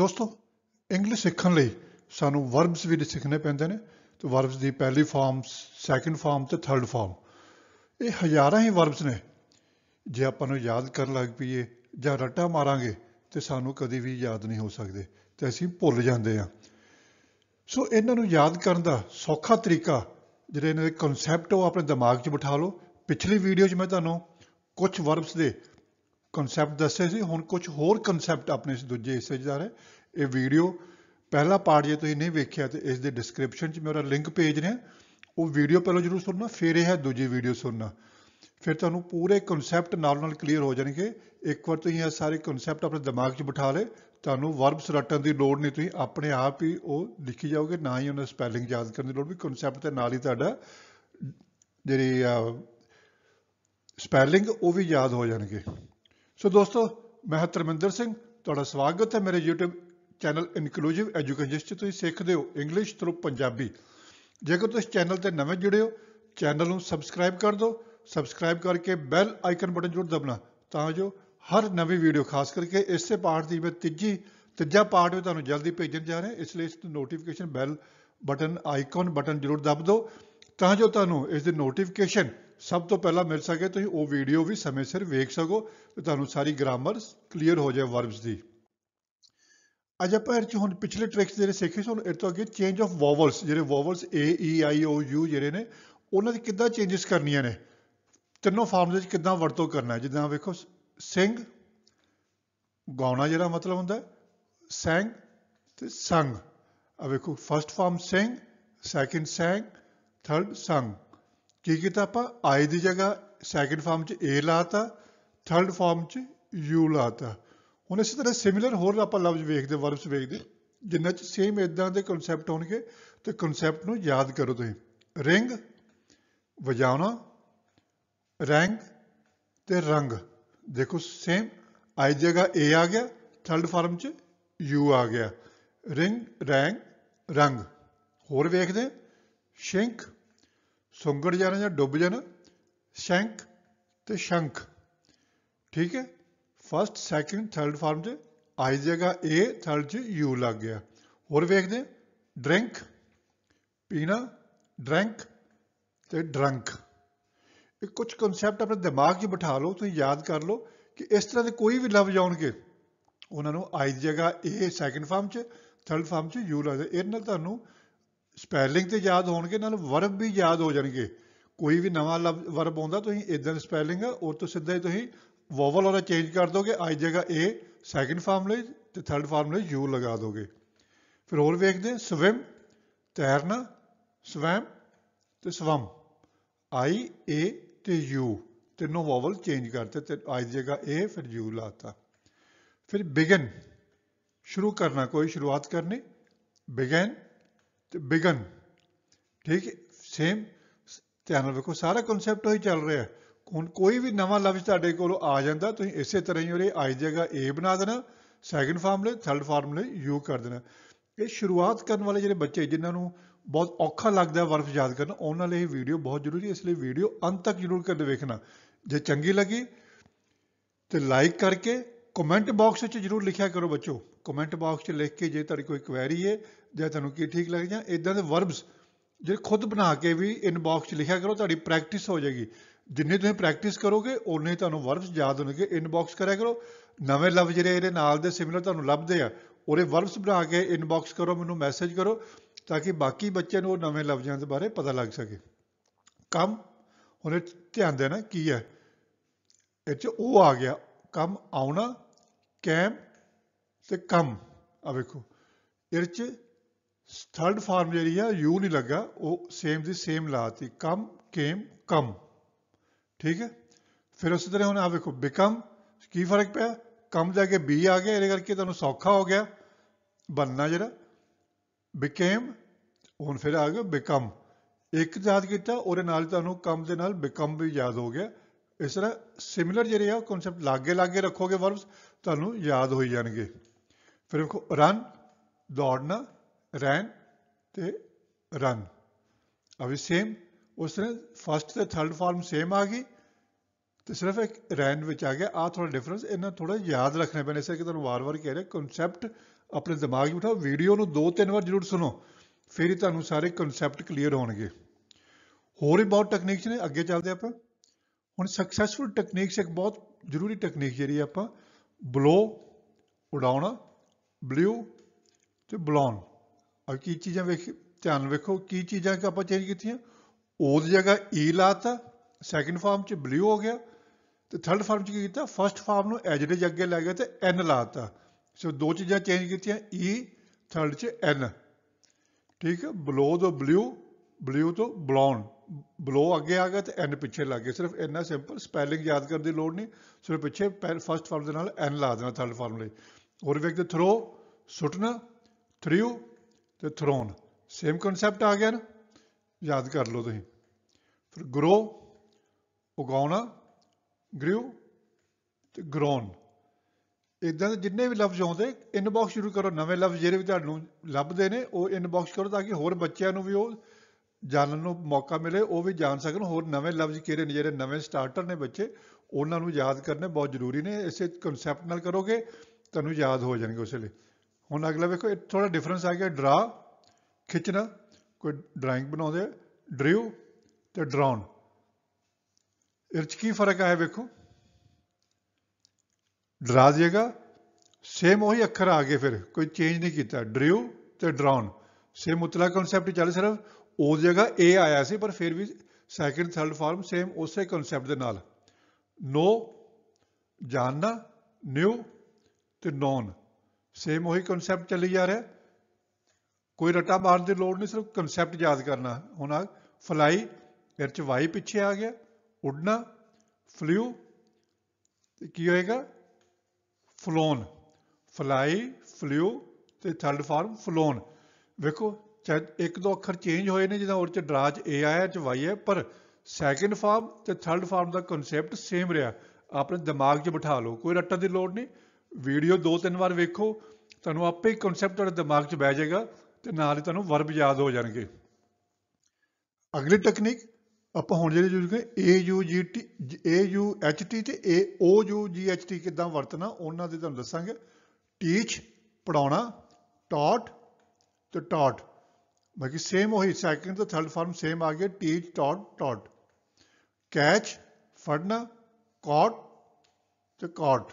ਦੋਸਤੋ ਇੰਗਲਿਸ਼ ਸਿੱਖਣ ਲਈ ਸਾਨੂੰ ਵਰਬਸ ਵੀ ਸਿੱਖਣੇ ਪੈਂਦੇ ਨੇ ਤੇ ਵਰਬਸ ਦੀ ਪਹਿਲੀ ਫਾਰਮ ਸੈਕੰਡ ਫਾਰਮ ਤੇ ਥਰਡ ਫਾਰਮ ਇਹ ਹਜ਼ਾਰਾਂ ਹੀ ਵਰਬਸ ਨੇ ਜੇ ਆਪਾਂ ਨੂੰ ਯਾਦ ਕਰਨ ਲੱਗ ਪਈਏ ਜਾਂ ਰੱਟਾ ਮਾਰਾਂਗੇ ਤੇ ਸਾਨੂੰ ਕਦੀ ਵੀ ਯਾਦ ਨਹੀਂ ਹੋ ਸਕਦੇ ਤੇ ਅਸੀਂ ਭੁੱਲ ਜਾਂਦੇ ਆ ਸੋ ਇਹਨਾਂ ਨੂੰ ਯਾਦ ਕਰਨ ਦਾ ਸੌਖਾ ਤਰੀਕਾ ਜਿਹੜੇ ਇਹਨਾਂ ਦੇ ਕਨਸੈਪਟ ਉਹ ਆਪਣੇ ਦਿਮਾਗ 'ਚ ਬਿਠਾ ਲਓ ਪਿਛਲੀ ਵੀਡੀਓ 'ਚ ਮੈਂ ਤੁਹਾਨੂੰ ਕੁਝ ਵਰਬਸ ਦੇ ਕਨਸੈਪਟ ਦੱਸੇ ਸੀ ਹੁਣ ਕੁਝ ਹੋਰ ਕਨਸੈਪਟ ਆਪਣੇ ਇਸ ਦੂਜੇ ਹਿੱਸੇ 'ਚ ਜਾ ਰਹੇ ਇਹ ਵੀਡੀਓ ਪਹਿਲਾ ਪਾਰਟ ਜੇ ਤੁਸੀਂ ਨਹੀਂ ਵੇਖਿਆ ਤੇ ਇਸ ਦੇ ਡਿਸਕ੍ਰਿਪਸ਼ਨ 'ਚ ਮੇਰਾ ਲਿੰਕ ਪੇਜ ਰਿਹਾ ਉਹ ਵੀਡੀਓ ਪਹਿਲਾਂ ਜਰੂਰ ਸੁਣਨਾ ਫਿਰ ਇਹ ਹੈ ਦੂਜੀ ਵੀਡੀਓ ਸੁਣਨਾ ਫਿਰ ਤੁਹਾਨੂੰ ਪੂਰੇ ਕਨਸੈਪਟ ਨਾਲ ਨਾਲ ਕਲੀਅਰ ਹੋ ਜਾਣਗੇ ਇੱਕ ਵਾਰ ਤੁਸੀਂ ਇਹ ਸਾਰੇ ਕਨਸੈਪਟ ਆਪਣੇ ਦਿਮਾਗ 'ਚ ਬਿਠਾ ਲਏ ਤੁਹਾਨੂੰ ਵਰਬਸ ਰਟਣ ਦੀ ਲੋੜ ਨਹੀਂ ਤੁਸੀਂ ਆਪਣੇ ਆਪ ਹੀ ਉਹ ਲਿਖੀ ਜਾਓਗੇ ਨਾ ਹੀ ਉਹਨਾਂ ਸਪੈਲਿੰਗ ਯਾਦ ਕਰਨ ਦੀ ਲੋੜ ਵੀ ਕਨਸੈਪਟ ਦੇ ਨਾਲ ਹੀ ਤੁਹਾਡਾ ਜਿਹੜੀ ਸਪੈਲਿੰਗ ਉਹ ਵੀ ਯਾਦ ਹੋ ਜਾਣਗੇ ਸੋ ਦੋਸਤੋ ਮੈਂ ਹਰਮਿੰਦਰ ਸਿੰਘ ਤੁਹਾਡਾ ਸਵਾਗਤ ਹੈ ਮੇਰੇ YouTube ਚੈਨਲ ਇਨਕਲੂਸਿਵ ਐਜੂਕੇਸ਼ਨ ਜਿਸ ਤੁਸੀਂ ਸਿੱਖਦੇ ਹੋ ਇੰਗਲਿਸ਼ ਥਰੂ ਪੰਜਾਬੀ ਜੇਕਰ ਤੁਸੀਂ ਚੈਨਲ ਤੇ ਨਵੇਂ ਜੁੜੇ ਹੋ ਚੈਨਲ ਨੂੰ ਸਬਸਕ੍ਰਾਈਬ ਕਰ ਦਿਓ ਸਬਸਕ੍ਰਾਈਬ ਕਰਕੇ ਬੈਲ ਆਈਕਨ ਬਟਨ ਜ਼ਰੂਰ ਦਬਣਾ ਤਾਂ ਜੋ ਹਰ ਨਵੀਂ ਵੀਡੀਓ ਖਾਸ ਕਰਕੇ ਇਸੇ ਪਾਠ ਦੀ ਮੈਂ ਤੀਜੀ ਤੀਜਾ ਪਾਠ ਵੀ ਤੁਹਾਨੂੰ ਜਲਦੀ ਭੇਜਣ ਜਾ ਰਿਹਾ ਇਸ ਲਈ ਇਸ ਨੂੰ notification bell button icon button ਜ਼ਰੂਰ ਦਬ ਦਿਓ ਤਾਂ ਜੋ ਤੁਹਾਨੂੰ ਇਸ ਦੀ ਨੋਟੀਫਿਕੇਸ਼ਨ ਸਭ ਤੋਂ ਪਹਿਲਾਂ ਮਿਲ ਸਕੇ ਤੁਸੀਂ ਉਹ ਵੀਡੀਓ ਵੀ ਸਮੇਂ ਸਿਰ ਵੇਖ ਸਕੋ ਤੇ ਤੁਹਾਨੂੰ ਸਾਰੀ ਗ੍ਰਾਮਰ ਕਲੀਅਰ ਹੋ ਜਾਏ ਵਰਬਸ ਦੀ ਅੱਜ ਆਪਾਂ ਇਹ ਚ ਹੁਣ ਪਿਛਲੇ ਟ੍ਰਿਕਸ ਜਿਹੜੇ ਸਿੱਖੇ ਸੋ ਇਹ ਤੋਂ ਅੱਗੇ ਚੇਂਜ ਆਫ ਵੋਵਲਸ ਜਿਹੜੇ ਵੋਵਲਸ ਏ ਈ ਆਈ ਓ ਯੂ ਜਿਹੜੇ ਨੇ ਉਹਨਾਂ ਦੀ ਕਿੱਦਾਂ ਚੇਂਜਸ ਕਰਨੀਆਂ ਨੇ ਤਿੰਨੋਂ ਫਾਰਮਸ ਵਿੱਚ ਕਿੱਦਾਂ ਵਰਤੋਂ ਕਰਨਾ ਹੈ ਜਿੱਦਾਂ ਵੇਖੋ ਸਿੰਘ ਗਾਉਣਾ ਜਿਹੜਾ ਮਤਲਬ ਹੁੰਦਾ ਹੈ ਸੈਂਗ ਤੇ ਸੰਗ ਆ ਵੇਖੋ first form sing second sang third sung ਕੀ ਕੀਤਾ ਆਪਾਂ ਆਈ ਦੀ ਜਗ੍ਹਾ ਸੈਕਿੰਡ ਫਾਰਮ 'ਚ A ਲਾਤਾ ਥਰਡ ਫਾਰਮ 'ਚ U ਲਾਤਾ ਹੁਣ ਇਸੇ ਤਰ੍ਹਾਂ ਸਿਮਿਲਰ ਹੋਰ ਆਪਾਂ ਲਫ਼ਜ਼ ਵੇਖਦੇ ਵਰਬਸ ਵੇਖਦੇ ਜਿੰਨਾਂ 'ਚ ਸੇਮ ਇਦਾਂ ਦੇ ਕਨਸੈਪਟ ਹੋਣਗੇ ਤੇ ਕਨਸੈਪਟ ਨੂੰ ਯਾਦ ਕਰੋ ਤੁਸੀਂ ਰਿੰਗ ਵਜਾਉਣਾ ਰੈਂਗ ਤੇ ਰੰਗ ਦੇਖੋ ਸੇਮ ਆਈ ਜਗ੍ਹਾ A ਆ ਗਿਆ ਥਰਡ ਫਾਰਮ 'ਚ U ਆ ਗਿਆ ਰਿੰਗ ਰੈਂਗ ਰੰਗ ਹੋਰ ਵੇਖਦੇ ਸ਼ਿੰਕ ਸੁੰਗੜ ਜਾਣਾ ਜਾਂ ਡੁੱਬ ਜਾਣਾ ਸ਼ੰਕ ਤੇ ਸ਼ੰਖ ਠੀਕ ਹੈ ਫਸਟ ਸੈਕਿੰਡ ਥਰਡ ਫਾਰਮ 'ਚ ਆਈ ਜਗਾ ਏ ਥਰਡ 'ਚ ਯੂ ਲੱਗ ਗਿਆ ਹੋਰ ਵੇਖਦੇ ਡਰਿੰਕ ਪੀਣਾ ਡਰਿੰਕ ਤੇ ਡਰੰਕ ਇਹ ਕੁਝ ਕਨਸੈਪਟ ਆਪਣੇ ਦਿਮਾਗ 'ਚ ਬਿਠਾ ਲਓ ਤੁਸੀਂ ਯਾਦ ਕਰ ਲਓ ਕਿ ਇਸ ਤਰ੍ਹਾਂ ਦੇ ਕੋਈ ਵੀ ਲਫ਼ਜ਼ ਆਉਣਗੇ ਉਹਨਾਂ ਨੂੰ ਆਈ ਜਗਾ ਏ ਸੈਕਿੰਡ ਫਾਰਮ 'ਚ ਥਰਡ ਫਾਰਮ 'ਚ ਯੂ ਲੱਗਦਾ ਇਹਨਾਂ ਤੁਹਾਨੂੰ ਸਪੈਲਿੰਗ ਤੇ ਯਾਦ ਹੋਣਗੇ ਨਾਲ ਵਰਬ ਵੀ ਯਾਦ ਹੋ ਜਾਣਗੇ ਕੋਈ ਵੀ ਨਵਾਂ ਵਰਬ ਆਉਂਦਾ ਤੁਸੀਂ ਇਦਾਂ ਸਪੈਲਿੰਗ ਉਹ ਤੋਂ ਸਿੱਧਾ ਹੀ ਤੁਸੀਂ ਵੋਵਲ ਉਹਦਾ ਚੇਂਜ ਕਰ ਦੋਗੇ ਆਈ ਜਗ੍ਹਾ ਏ ਸੈਕਿੰਡ ਫਾਰਮ ਲਈ ਤੇ ਥਰਡ ਫਾਰਮ ਲਈ ਯੂ ਲਗਾ ਦੋਗੇ ਫਿਰ ਹੋਰ ਵੇਖਦੇ ਸਵਿਮ ਤੈਰਨਾ ਸਵੈਮ ਤੇ ਸਵਮ ਆਈ ਏ ਤੇ ਯੂ ਤਿੰਨੋਂ ਵੋਵਲ ਚੇਂਜ ਕਰਤੇ ਤੇ ਆਈ ਜਗ੍ਹਾ ਏ ਫਿਰ ਯੂ ਲਾਤਾ ਫਿਰ ਬਿਗਨ ਸ਼ੁਰੂ ਕਰਨਾ ਕੋਈ ਸ਼ੁਰੂਆਤ ਕਰਨੀ ਬਿਗਨ ਬਿਗਨ ਠੀਕ ਸੇਮ ਧਿਆਨ ਰੱਖੋ ਸਾਰਾ ਕਨਸੈਪਟ ਉਹੀ ਚੱਲ ਰਿਹਾ ਹੁਣ ਕੋਈ ਵੀ ਨਵਾਂ ਲਫ਼ਜ਼ ਤੁਹਾਡੇ ਕੋਲ ਆ ਜਾਂਦਾ ਤੁਸੀਂ ਇਸੇ ਤਰ੍ਹਾਂ ਹੀ ਉਹਦੇ ਆਈ ਜਗਾ ਏ ਬਣਾ ਦੇਣਾ ਸੈਕੰਡ ਫਾਰਮੂਲੇ ਥਰਡ ਫਾਰਮੂਲੇ ਯੂ ਕਰ ਦੇਣਾ ਇਹ ਸ਼ੁਰੂਆਤ ਕਰਨ ਵਾਲੇ ਜਿਹੜੇ ਬੱਚੇ ਜਿਨ੍ਹਾਂ ਨੂੰ ਬਹੁਤ ਔਖਾ ਲੱਗਦਾ ਵਰਫ ਯਾਦ ਕਰਨਾ ਉਹਨਾਂ ਲਈ ਇਹ ਵੀਡੀਓ ਬਹੁਤ ਜ਼ਰੂਰੀ ਹੈ ਇਸ ਲਈ ਵੀਡੀਓ ਅੰਤ ਤੱਕ ਜ਼ਰੂਰ ਕਰਦੇ ਵੇਖਣਾ ਜੇ ਚੰਗੀ ਲੱਗੀ ਤੇ ਲਾਈਕ ਕਰਕੇ ਕਮੈਂਟ ਬਾਕਸ ਵਿੱਚ ਜ਼ਰੂਰ ਲਿਖਿਆ ਕਰੋ ਬੱਚੋ ਕਮੈਂਟ ਬਾਕਸ ਵਿੱਚ ਲਿਖ ਕੇ ਜੇ ਤੁਹਾਡੀ ਕੋਈ ਕੁਐਰੀ ਹੈ ਜੇ ਤੁਹਾਨੂੰ ਕੀ ਠੀਕ ਲੱਗ ਜਾਂ ਇਦਾਂ ਦੇ ਵਰਬਸ ਜਿਹੜੇ ਖੁਦ ਬਣਾ ਕੇ ਵੀ ਇਨਬਾਕਸ 'ਚ ਲਿਖਿਆ ਕਰੋ ਤੁਹਾਡੀ ਪ੍ਰੈਕਟਿਸ ਹੋ ਜਾਏਗੀ ਜਿੰਨੇ ਤੁਸੀਂ ਪ੍ਰੈਕਟਿਸ ਕਰੋਗੇ ਓਨੇ ਤੁਹਾਨੂੰ ਵਰਬਸ ਯਾਦ ਹੋਣਗੇ ਇਨਬਾਕਸ ਕਰਿਆ ਕਰੋ ਨਵੇਂ ਲਫ਼ਜ਼ ਜਿਹੜੇ ਇਹਦੇ ਨਾਲ ਦੇ ਸਿਮਿਲਰ ਤੁਹਾਨੂੰ ਲੱਭਦੇ ਆ ਉਹਦੇ ਵਰਬਸ ਬਣਾ ਕੇ ਇਨਬਾਕਸ ਕਰੋ ਮੈਨੂੰ ਮੈਸੇਜ ਕਰੋ ਤਾਂ ਕਿ ਬਾਕੀ ਬੱਚੇ ਨੂੰ ਉਹ ਨਵੇਂ ਲਫ਼ਜ਼ਾਂ ਦੇ ਬਾਰੇ ਪਤਾ ਲੱਗ ਸਕੇ ਕੰਮ ਉਹਨੇ ਧਿਆਨ ਦੇਣਾ ਕੀ ਹੈ ਇੱਥੇ ਉਹ ਆ ਗਿਆ ਕੰਮ ਆਉਣਾ ਕੈਮ ਤੇ ਕੰਮ ਆ ਵੇਖੋ ਇਹ ਚ ਥਰਡ ਫਾਰਮ ਜਿਹੜੀ ਆ ਯੂ ਨਹੀਂ ਲੱਗਾ ਉਹ ਸੇਮ ਦੀ ਸੇਮ ਲਾਤੀ ਕਮ ਕੇਮ ਕਮ ਠੀਕ ਹੈ ਫਿਰ ਉਸੇ ਤਰ੍ਹਾਂ ਹੁਣ ਆ ਵੇਖੋ ਬਿਕਮ ਕੀ ਫਰਕ ਪਿਆ ਕਮ ਜਾ ਕੇ ਬੀ ਆ ਗਿਆ ਇਹਦੇ ਕਰਕੇ ਤੁਹਾਨੂੰ ਸੌਖਾ ਹੋ ਗਿਆ ਬੰਨਣਾ ਜਿਹੜਾ ਬਿਕੇਮ ਹੁਣ ਫਿਰ ਆ ਗਿਆ ਬਿਕਮ ਇੱਕ ਯਾਦ ਕੀਤਾ ਉਹਦੇ ਨਾਲ ਤੁਹਾਨੂੰ ਕਮ ਦੇ ਨਾਲ ਬਿਕਮ ਵੀ ਯਾਦ ਹੋ ਗਿਆ ਇਸ ਤਰ੍ਹਾਂ ਸਿਮਿਲਰ ਜਿਹੜੇ ਆ ਕਨਸੈਪਟ ਲਾਗੇ ਲਾਗੇ ਰੱਖੋਗੇ ਵਰਬਸ ਤੁਹਾਨੂੰ ਯਾਦ ਹੋਈ ਜਾਣਗੇ ਫਿਰ ਵੇਖੋ ਰਨ ਦੌੜਨਾ ran ਤੇ run ਅਬ ਵੀ ਸੇਮ ਉਸ ਤਰ੍ਹਾਂ ਫਸਟ ਤੇ ਥਰਡ ਫਾਰਮ ਸੇਮ ਆ ਗਈ ਤੇ ਸਿਰਫ ਇੱਕ ਰੈਂਡ ਵਿੱਚ ਆ ਗਿਆ ਆ ਥੋੜਾ ਡਿਫਰੈਂਸ ਇਹਨਾਂ ਥੋੜਾ ਯਾਦ ਰੱਖਣਾ ਪੈਣਾ ਇਸੇ ਕਿ ਤੁਹਾਨੂੰ ਵਾਰ-ਵਾਰ ਕਹਿ ਰਿਹਾ ਕਨਸੈਪਟ ਆਪਣੇ ਦਿਮਾਗ 'ਚ ਬਿਠਾਓ ਵੀਡੀਓ ਨੂੰ ਦੋ ਤਿੰਨ ਵਾਰ ਜ਼ਰੂਰ ਸੁਣੋ ਫਿਰ ਹੀ ਤੁਹਾਨੂੰ ਸਾਰੇ ਕਨਸੈਪਟ ਕਲੀਅਰ ਹੋਣਗੇ ਹੋਰ ਵੀ ਬਹੁਤ ਟੈਕਨੀਕਸ ਨੇ ਅੱਗੇ ਚੱਲਦੇ ਆਪਾਂ ਹੁਣ ਸਕਸੈਸਫੁਲ ਟੈਕਨੀਕਸ ਇੱਕ ਬਹੁਤ ਜ਼ਰੂਰੀ ਟੈਕਨੀਕ ਜਿਹੜੀ ਆਪਾਂ ਬਲੋ ਉਡਾਉਣਾ ਬਲੂ ਤੇ ਬਲੌਨ ਔਰ ਕੀ ਚੀਜ਼ਾਂ ਵੇਖ ਧਿਆਨ ਵੇਖੋ ਕੀ ਚੀਜ਼ਾਂ ਕਿ ਆਪਾਂ ਚੇਂਜ ਕੀਤੀਆਂ ਉਹ ਦੀ ਜਗ੍ਹਾ ਈ e ਲਾਤਾ ਸੈਕੰਡ ਫਾਰਮ 'ਚ ਬਲੂ ਹੋ ਗਿਆ ਤੇ ਥਰਡ ਫਾਰਮ 'ਚ ਕੀ ਕੀਤਾ ਫਰਸਟ ਫਾਰਮ ਨੂੰ ਐਜ ਦੇ ਅੱਗੇ ਲੈ ਗਿਆ ਤੇ ਐਨ ਲਾਤਾ ਸੋ ਦੋ ਚੀਜ਼ਾਂ ਚੇਂਜ ਕੀਤੀਆਂ ਈ e, ਥਰਡ 'ਚ ਐਨ ਠੀਕ ਹੈ ਬਲੋ ਤੋਂ ਬਲੂ ਬਲੂ ਤੋਂ ਬਲੌਨ ਬਲੋ ਅੱਗੇ ਆ ਗਿਆ ਤੇ ਐਨ ਪਿੱਛੇ ਲੱਗ ਗਿਆ ਸਿਰਫ ਇੰਨਾ ਸਿੰਪਲ ਸਪੈਲਿੰਗ ਯਾਦ ਕਰਨ ਦੀ ਲੋੜ ਨਹੀਂ ਸਿਰਫ ਪਿੱਛੇ ਫਰਸਟ ਫਾਰਮ ਦੇ ਨਾਲ ਐਨ ਲਾ ਦੇਣਾ ਥਰਡ ਫਾਰਮ ਲਈ ਹੋਰ ਵੀ ਇੱਕ ਥਰੋ ਸੁਟਣਾ ਥਰੀਓ ਤੇ ਥਰੋਨ ਸੇਮ ਕਨਸੈਪਟ ਆ ਗਿਆ ਨਾ ਯਾਦ ਕਰ ਲਓ ਤੁਸੀਂ ਫਿਰ ਗਰੋ ਉਗਾਉਣਾ ਗਰੂ ਤੇ ਗਰੋਨ ਇਦਾਂ ਦੇ ਜਿੰਨੇ ਵੀ ਲਫ਼ਜ਼ ਆਉਂਦੇ ਇਨਬਾਕਸ ਸ਼ੁਰੂ ਕਰੋ ਨਵੇਂ ਲਫ਼ਜ਼ ਜਿਹੜੇ ਵੀ ਤੁਹਾਨੂੰ ਲੱਭਦੇ ਨੇ ਉਹ ਇਨਬਾਕਸ ਕਰੋ ਤਾਂ ਕਿ ਹੋਰ ਬੱਚਿਆਂ ਨੂੰ ਵੀ ਉਹ ਜਾਣਨ ਨੂੰ ਮੌਕਾ ਮਿਲੇ ਉਹ ਵੀ ਜਾਣ ਸਕਣ ਹੋਰ ਨਵੇਂ ਲਫ਼ਜ਼ ਕਿਹੜੇ ਨੇ ਜਿਹੜੇ ਨਵੇਂ ਸਟਾਰਟਰ ਨੇ ਬੱਚੇ ਉਹਨਾਂ ਨੂੰ ਯਾਦ ਕਰਨੇ ਬਹੁਤ ਜ਼ਰੂਰੀ ਨੇ ਇਸੇ ਕਨਸੈਪਟ ਨਾਲ ਕਰੋਗੇ ਤੁਹਾਨੂੰ ਯਾਦ ਹੋ ਜਾਣਗੇ ਉਸ ਲਈ ਹੁਣ ਅਗਲਾ ਵੇਖੋ ਇਹ ਥੋੜਾ ਡਿਫਰੈਂਸ ਆ ਗਿਆ ਡਰਾ ਖਿੱਚਣਾ ਕੋਈ ਡਰਾਇੰਗ ਬਣਾਉਂਦੇ ਡਰਿਊ ਤੇ ਡਰਾਉਣ ਇਹ ਚ ਕੀ ਫਰਕ ਆਇਆ ਵੇਖੋ ਡਰਾ ਜੇਗਾ ਸੇਮ ਉਹੀ ਅੱਖਰ ਆ ਗਏ ਫਿਰ ਕੋਈ ਚੇਂਜ ਨਹੀਂ ਕੀਤਾ ਡਰਿਊ ਤੇ ਡਰਾਉਨ ਸੇਮ ਉਤਲਾ ਕਨਸੈਪਟ ਚੱਲ ਸਿਰਫ ਉਸ ਜਗ੍ਹਾ ਏ ਆਇਆ ਸੀ ਪਰ ਫਿਰ ਵੀ ਸੈਕਿੰਡ ਥਰਡ ਫਾਰਮ ਸੇਮ ਉਸੇ ਕਨਸੈਪਟ ਦੇ ਨਾਲ ਨੋ ਜਾਣਨਾ ਨਿਊ ਤੇ ਨੌਨ ਸੇਮ ਉਹੀ ਕਨਸੈਪਟ ਚੱਲੀ ਜਾ ਰਿਹਾ ਕੋਈ ਰਟਾ ਮਾਰਨ ਦੀ ਲੋੜ ਨਹੀਂ ਸਿਰਫ ਕਨਸੈਪਟ ਯਾਦ ਕਰਨਾ ਹੁਣ ਆ ਫਲਾਈ ਫਿਰ ਚ ਵਾਈ ਪਿੱਛੇ ਆ ਗਿਆ ਉੱਡਣਾ ਫਲਿਊ ਤੇ ਕੀ ਹੋਏਗਾ ਫਲੋਨ ਫਲਾਈ ਫਲਿਊ ਤੇ ਥਰਡ ਫਾਰਮ ਫਲੋਨ ਵੇਖੋ ਇੱਕ ਦੋ ਅੱਖਰ ਚੇਂਜ ਹੋਏ ਨੇ ਜਿਦਾ ਉਰ ਚ ਡਰਾਜ ਏ ਆਇਆ ਚ ਵਾਈ ਹੈ ਪਰ ਸੈਕਿੰਡ ਫਾਰਮ ਤੇ ਥਰਡ ਫਾਰਮ ਦਾ ਕਨਸੈਪਟ ਸੇਮ ਰਿਹਾ ਆਪਣੇ ਦਿਮਾਗ 'ਚ ਬਿਠਾ ਲਓ ਕੋਈ ਰੱਟਣ ਦੀ ਲੋੜ ਨਹੀਂ ਵੀਡੀਓ ਦੋ ਤਿੰਨ ਵਾਰ ਵੇਖੋ ਤੁਹਾਨੂੰ ਆਪੇ ਹੀ ਕਨਸੈਪਟ ਤੁਹਾਡੇ ਦਿਮਾਗ 'ਚ ਬਹਿ ਜਾਏਗਾ ਤੇ ਨਾਲ ਹੀ ਤੁਹਾਨੂੰ ਵਰਬ ਯਾਦ ਹੋ ਜਾਣਗੇ ਅਗਲੀ ਟੈਕਨੀਕ ਆਪਾਂ ਹੁਣ ਜਿਹੜੀ ਯੂਜ਼ ਕਰੇ A U G T A U H T ਤੇ A O U G H T ਕਿਦਾਂ ਵਰਤਣਾ ਉਹਨਾਂ ਦੇ ਤੁਹਾਨੂੰ ਦੱਸਾਂਗੇ ਟੀਚ ਪੜਾਉਣਾ ਟਾਟ ਤੇ ਟਾਟ ਬਾਕੀ ਸੇਮ ਉਹੀ ਸੈਕਿੰਡ ਤੇ ਥਰਡ ਫਾਰਮ ਸੇਮ ਆ ਗਿਆ ਟੀਚ ਟਾਟ ਟਾਟ ਕੈਚ ਫੜਨਾ ਕਾਟ ਤੇ ਕਾਟ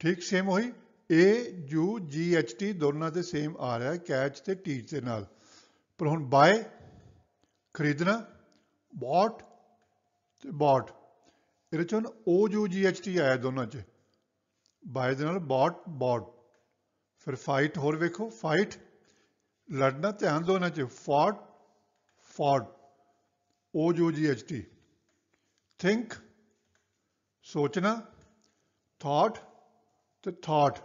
ਠੀਕ ਸੇਮ ਹੋਈ A U G H T ਦੋਨਾਂ ਤੇ ਸੇਮ ਆ ਰਿਹਾ ਕੈਚ ਤੇ ਟੀਚ ਦੇ ਨਾਲ ਪਰ ਹੁਣ ਬਾਏ ਖਰੀਦਣਾ ਬੌਟ ਤੇ ਬੌਟ ਇਹਦੇ ਚੋਂ O U G H T ਆਇਆ ਦੋਨਾਂ 'ਚ ਬਾਏ ਦੇ ਨਾਲ ਬੌਟ ਬੌਟ ਫਿਰ ਫਾਈਟ ਹੋਰ ਵੇਖੋ ਫਾਈਟ ਲੜਨਾ ਧਿਆਨ ਦਿਓ ਇਹਨਾਂ 'ਚ fought fought O U G H T think ਸੋਚਣਾ ਥਾਟ ਤੇ ਥਾਟ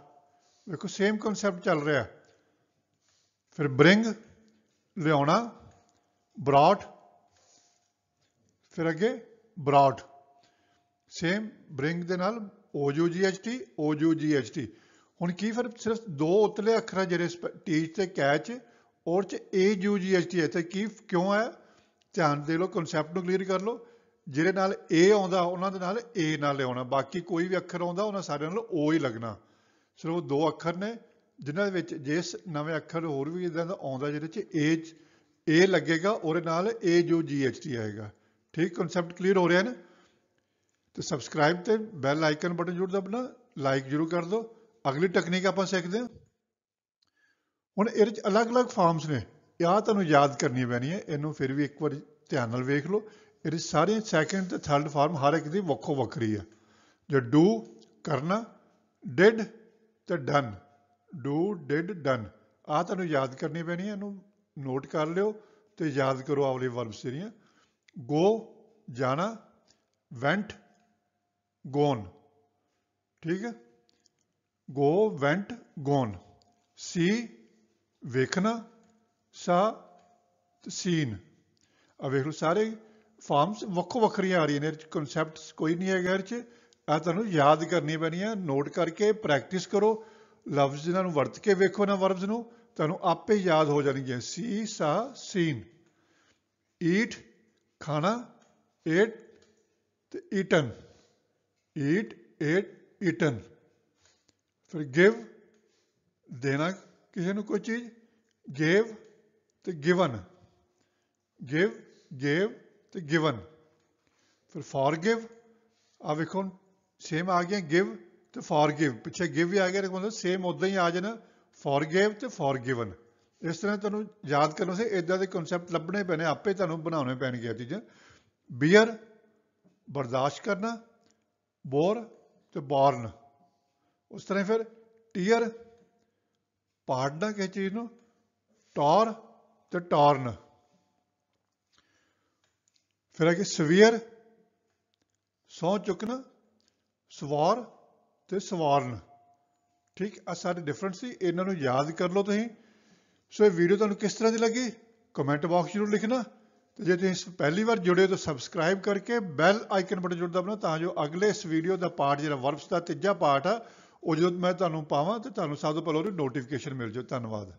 ਵੇਖੋ ਸੇਮ ਕਨਸੈਪਟ ਚੱਲ ਰਿਹਾ ਫਿਰ ਬ੍ਰਿੰਗ ਲਿਆਉਣਾ ਬ੍ਰਾਟ ਫਿਰ ਅੱਗੇ ਬ੍ਰਾਟ ਸੇਮ ਬ੍ਰਿੰਗ ਦੇ ਨਾਲ OJGHT OJGHT ਹੁਣ ਕੀ ਫਿਰ ਸਿਰਫ ਦੋ ਉਤਲੇ ਅੱਖਰ ਜਿਹੜੇ ਟੀਚ ਤੇ ਕੈਚ ਔਰ ਚ ਐਚ ਟੀ ਤੇ ਕੀ ਕਿਉਂ ਹੈ ਧਿਆਨ ਦੇ ਲਓ ਕਨਸੈਪਟ ਨੂੰ ਕਲੀਅਰ ਕਰ ਲਓ ਜਿਹੜੇ ਨਾਲ ਏ ਆਉਂਦਾ ਉਹਨਾਂ ਦੇ ਨਾਲ ਏ ਨਾਲ ਲਿਆਉਣਾ ਬਾਕੀ ਕੋਈ ਵੀ ਅੱਖਰ ਆਉਂਦਾ ਉਹਨਾਂ ਸਾਰਿਆਂ ਨਾਲ ਓ ਹੀ ਲੱਗਣਾ ਸਿਰਫ ਦੋ ਅੱਖਰ ਨੇ ਜਿਨ੍ਹਾਂ ਦੇ ਵਿੱਚ ਜਿਸ ਨਵੇਂ ਅੱਖਰ ਹੋਰ ਵੀ ਇਦਾਂ ਦਾ ਆਉਂਦਾ ਜਿਹਦੇ ਵਿੱਚ A ਏ ਲੱਗੇਗਾ ਉਹਦੇ ਨਾਲ ਏ ਜੋ GHT ਆਏਗਾ ਠੀਕ ਕਨਸੈਪਟ ਕਲੀਅਰ ਹੋ ਰਿਹਾ ਨਾ ਤੇ ਸਬਸਕ੍ਰਾਈਬ ਤੇ ਬੈਲ ਆਈਕਨ ਬਟਨ ਜ਼ਰੂਰ ਦਬਣਾ ਲਾਈਕ ਜ਼ਰੂਰ ਕਰ ਦਿਓ ਅਗਲੀ ਟੈਕਨੀਕ ਆਪਾਂ ਸਿੱਖਦੇ ਹਾਂ ਹੁਣ ਇਹਦੇ ਵਿੱਚ ਅਲੱਗ-ਅਲੱਗ ਫਾਰਮਸ ਨੇ ਇਹ ਆ ਤੁਹਾਨੂੰ ਯਾਦ ਕਰਨੀ ਪੈਣੀ ਹੈ ਇਹਨੂੰ ਫਿਰ ਵੀ ਇੱਕ ਵਾਰ ਧਿਆਨ ਨਾਲ ਵੇਖ ਲਓ ਇਹ ਸਾਰੇ ਸੈਕੰਡ ਤੇ ਥਰਡ ਫਾਰਮ ਹਰ ਇੱਕ ਦੀ ਵੱਖੋ ਵੱਖਰੀ ਹੈ ਜੋ ਡੂ ਕਰਨਾ ਡਿਡ ਤੇ ਡਨ ਡੂ ਡਿਡ ਡਨ ਆ ਤੁਹਾਨੂੰ ਯਾਦ ਕਰਨੀ ਪੈਣੀ ਹੈ ਇਹਨੂੰ ਨੋਟ ਕਰ ਲਿਓ ਤੇ ਯਾਦ ਕਰੋ ਆਵਲੇ ਵਰਬਸ ਜਿਹੜੀਆਂ ਗੋ ਜਾਣਾ ਵੈਂਟ ਗੋਨ ਠੀਕ ਹੈ ਗੋ ਵੈਂਟ ਗੋਨ ਸੀ ਵੇਖਣਾ ਸਾ ਸੀਨ ਆ ਵੇਖ ਲਓ ਸਾਰੇ ਫਾਰਮਸ ਵੱਖੋ ਵੱਖਰੀਆਂ ਆ ਰਹੀਆਂ ਨੇ ਕਨਸੈਪਟਸ ਕੋਈ ਨਹੀਂ ਹੈਗਾ ਇਹ ਚ ਆ ਤੁਹਾਨੂੰ ਯਾਦ ਕਰਨੀ ਪੈਣੀ ਆ ਨੋਟ ਕਰਕੇ ਪ੍ਰੈਕਟਿਸ ਕਰੋ ਲਫ਼ਜ਼ ਇਹਨਾਂ ਨੂੰ ਵਰਤ ਕੇ ਵੇਖੋ ਨਾ ਵਰਬਸ ਨੂੰ ਤੁਹਾਨੂੰ ਆਪੇ ਯਾਦ ਹੋ ਜਾਣਗੇ ਸੀ ਸਾ ਸੀਨ ਈਟ ਖਾਣਾ ਏਟ ਤੇ ਈਟਨ ਈਟ ਏਟ ਈਟਨ ਫਿਰ ਗਿਵ ਦੇਣਾ ਕਿਸੇ ਨੂੰ ਕੋਈ ਚੀਜ਼ ਗੇਵ ਤੇ ਗਿਵਨ ਗਿਵ ਗੇਵ ਤੇ ਗਿਵਨ ਫਿਰ ਫॉरगिव ਆ ਵੇਖੋ ਸੇਮ ਆ ਗਿਆ ਗਿਵ ਤੇ ਫॉरगिव ਪਿੱਛੇ ਗਿਵ ਵੀ ਆ ਗਿਆ ਤੇ ਮਤਲਬ ਸੇਮ ਉਦਾਂ ਹੀ ਆ ਜਾਣਾ ਫॉरगिव ਤੇ ਫॉरगिवन ਇਸ ਤਰ੍ਹਾਂ ਤੁਹਾਨੂੰ ਯਾਦ ਕਰਨ ਸੇ ਇਦਾਂ ਦੇ ਕਨਸੈਪਟ ਲੱਭਣੇ ਪੈਣੇ ਆਪੇ ਤੁਹਾਨੂੰ ਬਣਾਉਣੇ ਪੈਣਗੇ ਇਹ ਚੀਜ਼ਾਂ ਬੀਅਰ ਬਰਦਾਸ਼ਤ ਕਰਨਾ ਬੋਰ ਤੇ ਬੋਰਨ ਉਸ ਤਰ੍ਹਾਂ ਫਿਰ ਟੀਅਰ ਪਾੜਨਾ ਕਿਸੇ ਚੀਜ਼ ਨੂੰ ਟੌਰ ਤੇ ਟੌਰਨ ਫਿਰ ਅਗੇ ਸਵੇਰ ਸੌ ਚੁੱਕਣਾ ਸਵਾਰ ਤੇ ਸਵਾਰਨ ਠੀਕ ਆ ਸਾਡੇ ਡਿਫਰੈਂਸ ਸੀ ਇਹਨਾਂ ਨੂੰ ਯਾਦ ਕਰ ਲਓ ਤੁਸੀਂ ਸੋ ਇਹ ਵੀਡੀਓ ਤੁਹਾਨੂੰ ਕਿਸ ਤਰ੍ਹਾਂ ਦੀ ਲੱਗੀ ਕਮੈਂਟ ਬਾਕਸ ਜ਼ਰੂਰ ਲਿਖਣਾ ਤੇ ਜੇ ਤੁਸੀਂ ਪਹਿਲੀ ਵਾਰ ਜੁੜੇ ਹੋ ਤਾਂ ਸਬਸਕ੍ਰਾਈਬ ਕਰਕੇ ਬੈਲ ਆਈਕਨ ਬਟਨ ਜ਼ਰੂਰ ਬਣਾ ਤਾਂ ਜੋ ਅਗਲੇ ਇਸ ਵੀਡੀਓ ਦਾ ਪਾਰਟ ਜਿਹੜਾ ਵਰਬਸ ਦਾ ਤੀਜਾ ਪਾਰਟ ਆ ਉਹ ਜਦੋਂ ਮੈਂ ਤੁਹਾਨੂੰ ਪਾਵਾਂ ਤੇ ਤੁਹਾਨੂੰ ਸਭ ਤੋਂ ਪਹਿਲਾਂ ਉਹਦੀ ਨੋਟੀਫਿਕੇਸ਼ਨ ਮਿਲ ਜਾਵੇ ਧੰਨਵਾਦ